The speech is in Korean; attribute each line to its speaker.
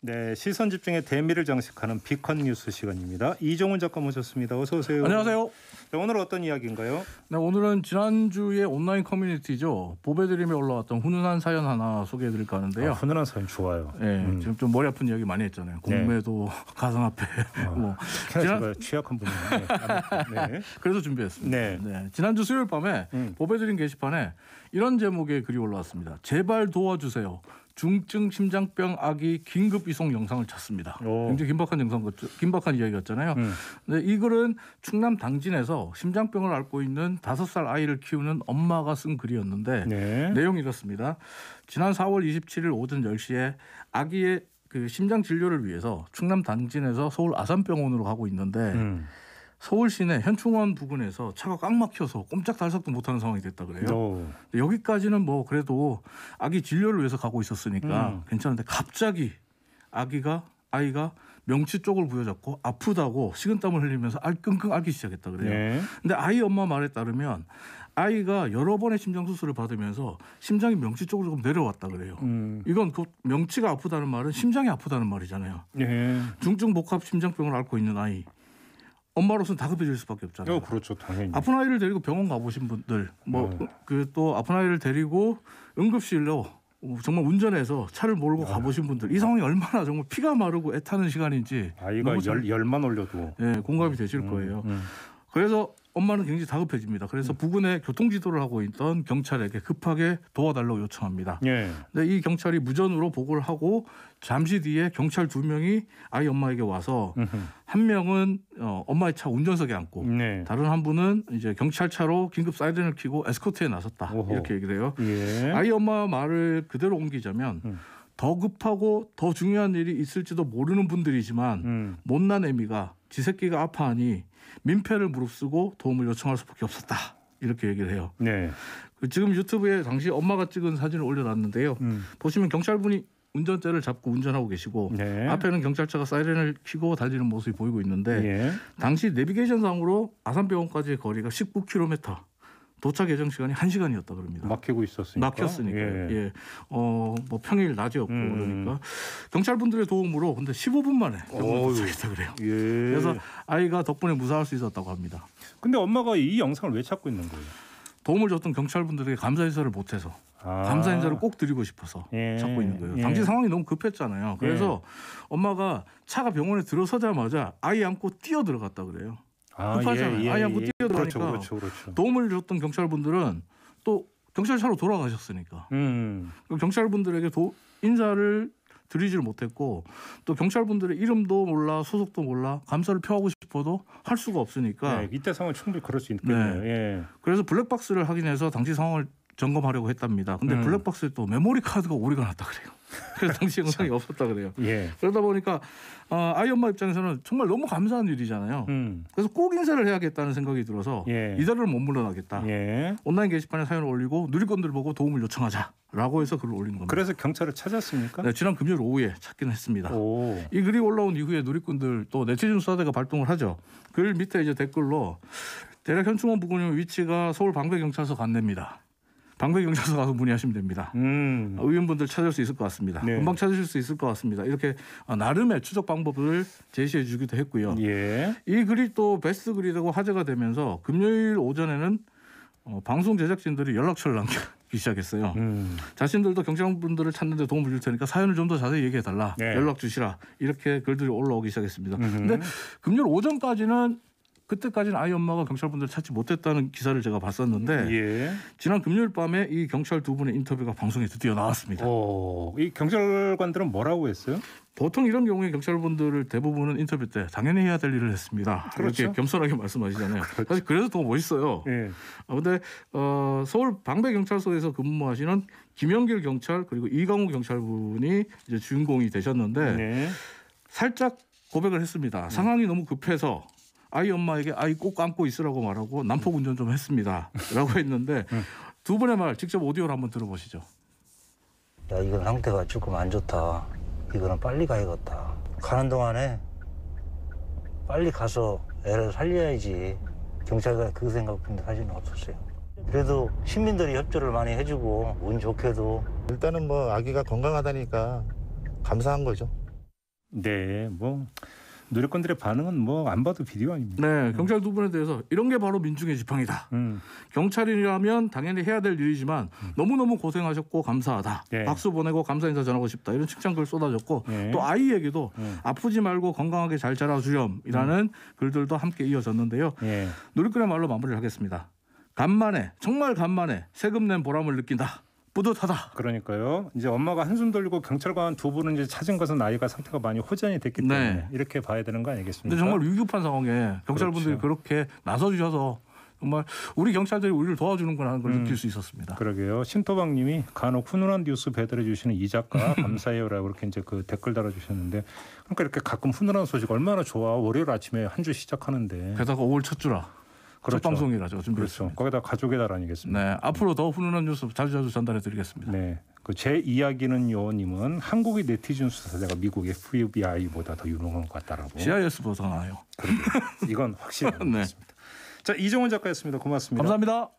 Speaker 1: 네, 시선 집중의 대미를 장식하는 비컨 뉴스 시간입니다. 이종훈 작가 모셨습니다. 어서 오세요. 안녕하세요. 네, 오늘 어떤 이야기인가요? 네, 오늘은 지난주에 온라인 커뮤니티죠. 보배드림에 올라왔던 훈훈한 사연 하나 소개해드릴까 하는데요. 아, 훈훈한 사연 좋아요. 네, 음. 지금 좀 머리 아픈 이야기 많이 했잖아요. 네. 공매도, 네. 가상화폐. 아, 뭐. 지난... 취약한 분이 네. 그래서 준비했습니다. 네. 네. 지난주 수요일 밤에 음. 보배드림 게시판에 이런 제목의 글이 올라왔습니다. 제발 도와주세요. 중증 심장병 아기 긴급 이송 영상을 찾습니다. 오. 굉장히 긴박한 영상 같죠. 긴박한 이야기였잖아요. 음. 근데 이 글은 충남 당진에서 심장병을 앓고 있는 다섯 살 아이를 키우는 엄마가 쓴 글이었는데 네. 내용이 이렇습니다. 지난 4월 27일 오전 10시에 아기의 그 심장 진료를 위해서 충남 당진에서 서울 아산병원으로 가고 있는데 음. 서울 시내 현충원 부근에서 차가 꽉 막혀서 꼼짝달싹도 못하는 상황이 됐다 그래요. 오. 여기까지는 뭐 그래도 아기 진료를 위해서 가고 있었으니까 음. 괜찮은데 갑자기 아기가 아이가 명치 쪽을 부여잡고 아프다고 식은땀을 흘리면서 알 끙끙 앓기 시작했다 그래요. 네. 근데 아이 엄마 말에 따르면 아이가 여러 번의 심장 수술을 받으면서 심장이 명치 쪽으로 조금 내려왔다 그래요. 음. 이건 그 명치가 아프다는 말은 심장이 아프다는 말이잖아요. 네. 중증 복합 심장병을 앓고 있는 아이. 엄마로서는 다급해질 수밖에 없잖아요. 어, 그렇죠, 당연히. 아픈 아이를 데리고 병원 가보신 분들, 뭐 그또 네. 그 아픈 아이를 데리고 응급실로 정말 운전해서 차를 몰고 네. 가보신 분들 이 상황이 얼마나 정말 피가 마르고 애타는 시간인지 아이가 잘, 열만 올려도 예, 공감이 되실 음, 거예요. 음. 음. 그래서 엄마는 굉장히 다급해집니다. 그래서 음. 부근에 교통지도를 하고 있던 경찰에게 급하게 도와달라고 요청합니다. 예. 근데 이 경찰이 무전으로 보고를 하고 잠시 뒤에 경찰 두 명이 아이 엄마에게 와서 으흠. 한 명은 어, 엄마의 차 운전석에 앉고 네. 다른 한 분은 이제 경찰차로 긴급 사이렌을 켜고 에스코트에 나섰다 오호. 이렇게 얘기를 해요. 예. 아이 엄마 말을 그대로 옮기자면 음. 더 급하고 더 중요한 일이 있을지도 모르는 분들이지만 음. 못난 애미가 지새끼가 아파하니 민폐를 무릅쓰고 도움을 요청할 수밖에 없었다. 이렇게 얘기를 해요. 네. 그 지금 유튜브에 당시 엄마가 찍은 사진을 올려놨는데요. 음. 보시면 경찰분이 운전대를 잡고 운전하고 계시고 네. 앞에는 경찰차가 사이렌을 켜고 달리는 모습이 보이고 있는데 네. 당시 내비게이션상으로 아산병원까지의 거리가 19km. 도착 예정 시간이 1시간이었다 그럽니다. 막히고 있었으니까. 막혔으니까. 예. 예. 어, 뭐 평일 낮이었고 음. 그러니까 경찰분들의 도움으로 근데 15분 만에 도착했다 그래요. 예. 그래서 아이가 덕분에 무사할 수 있었다고 합니다. 근데 엄마가 이 영상을 왜 찾고 있는 거예요? 도움을 줬던 경찰분들에게 감사 인사를 못해서 아. 감사 인사를 꼭 드리고 싶어서 예. 찾고 있는 거예요. 예. 당시 상황이 너무 급했잖아요. 그래서 예. 엄마가 차가 병원에 들어서자마자 아이 안고 뛰어 들어갔다 그래요. 아, 급하잖아요. 예, 예, 아예 안 예. 뛰어들어가니까 그렇죠, 그렇죠, 그렇죠. 도움을 줬던 경찰분들은 또 경찰차로 돌아가셨으니까 음. 그 경찰분들에게 도, 인사를 드리지를 못했고 또 경찰분들의 이름도 몰라 소속도 몰라 감사를 표하고 싶어도 할 수가 없으니까 네, 이때 상황 충분히 그럴 수 있겠네요. 네. 예. 그래서 블랙박스를 확인해서 당시 상황을 점검하려고 했답니다. 근데 음. 블랙박스에 또 메모리 카드가 오리가 났다 그래요. 그래서 당시 영상이 없었다 그래요. 예. 그러다 보니까 어, 아이 엄마 입장에서는 정말 너무 감사한 일이잖아요. 음. 그래서 꼭 인사를 해야겠다는 생각이 들어서 예. 이달을 못 물러나겠다. 예. 온라인 게시판에 사연을 올리고 누리꾼들 보고 도움을 요청하자라고 해서 글을 올린 겁니다. 그래서 경찰을 찾았습니까? 네, 지난 금요일 오후에 찾긴 했습니다. 오. 이 글이 올라온 이후에 누리꾼들 또 네티즌 수사대가 발동을 하죠. 글 밑에 이제 댓글로 대략 현충원 부근의 위치가 서울 방배경찰서 관내입니다. 방배 경찰서 가서 문의하시면 됩니다. 음. 의원분들 찾을 수 있을 것 같습니다. 네. 금방 찾으실 수 있을 것 같습니다. 이렇게 어, 나름의 추적 방법을 제시해 주기도 했고요. 예. 이 글이 또 베스트 글이 라고 화제가 되면서 금요일 오전에는 어, 방송 제작진들이 연락처를 남기기 시작했어요. 음. 자신들도 경찰분들을 찾는데 도움을 줄 테니까 사연을 좀 더 자세히 얘기해 달라. 네. 연락 주시라. 이렇게 글들이 올라오기 시작했습니다. 음흠. 근데 금요일 오전까지는 그때까지는 아이 엄마가 경찰분들 찾지 못했다는 기사를 제가 봤었는데 예. 지난 금요일 밤에 이 경찰 두 분의 인터뷰가 방송에 드디어 나왔습니다. 오, 이 경찰관들은 뭐라고 했어요? 보통 이런 경우에 경찰분들을 대부분은 인터뷰 때 당연히 해야 될 일을 했습니다. 그렇죠. 이렇게 겸손하게 말씀하시잖아요. 그렇죠. 사실 그래서 더 멋있어요. 예. 아, 근데 어, 서울 방배경찰서에서 근무하시는 김영길 경찰 그리고 이강우 경찰분이 이제 주인공이 되셨는데 예. 살짝 고백을 했습니다. 상황이 너무 급해서 아이 엄마에게 아이 꼭 안고 있으라고 말하고 난폭 운전 좀 했습니다라고 했는데 네. 두 분의 말 직접 오디오를 한번 들어보시죠. 야 이건 상태가 조금 안 좋다. 이거는 빨리 가야겠다. 가는 동안에 빨리 가서 애를 살려야지. 경찰과 그 생각뿐 사실은 없었어요. 그래도 시민들이 협조를 많이 해주고 운 좋게도 일단은 뭐 아기가 건강하다니까 감사한 거죠. 네, 뭐 노력권들의 반응은 뭐 안 봐도 비디오 아닙니다. 네, 네, 경찰 두 분에 대해서 이런 게 바로 민중의 지팡이다. 음. 경찰이라면 당연히 해야 될 일이지만 음. 너무너무 고생하셨고 감사하다. 네. 박수 보내고 감사 인사 전하고 싶다. 이런 칭찬글 쏟아졌고 네. 또 아이에게도 네. 아프지 말고 건강하게 잘 자라주렴이라는 음. 글들도 함께 이어졌는데요. 노력권의 네. 말로 마무리를 하겠습니다. 간만에 정말 간만에 세금 낸 보람을 느낀다. 뿌듯하다. 그러니까요. 이제 엄마가 한숨 돌리고 경찰관 두 분은 이제 찾은 것은 아이가 상태가 많이 호전이 됐기 네. 때문에 네. 이렇게 봐야 되는 거 아니겠습니까? 근데 정말 위급한 상황에 경찰분들이 그렇죠. 그렇게 나서주셔서 정말 우리 경찰들이 우리를 도와주는구나 하는 걸 음, 느낄 수 있었습니다. 그러게요. 신토방님이 간혹 훈훈한 뉴스 배달해 주시는 이 작가 감사해요라고 이렇게 이제 그 댓글 달아주셨는데 그러니까 이렇게 가끔 훈훈한 소식 얼마나 좋아 월요일 아침에 한 주 시작하는데 게다가 5월 첫 주라. 그렇죠. 첫 방송이라서 그렇죠. 준비했습니다. 그렇죠. 거기다 가족의 달 아니겠습니까? 네, 앞으로 더 훈훈한 뉴스 자주자주 전달해드리겠습니다. 네, 그 제 이야기는 요님은 한국의 네티즌 수사자가 미국 FBI보다 더 유능한 것 같다라고. CIS보다 나아요. 이건 확실한 것 같습니다. 네. 자 이정훈 작가였습니다. 고맙습니다. 감사합니다.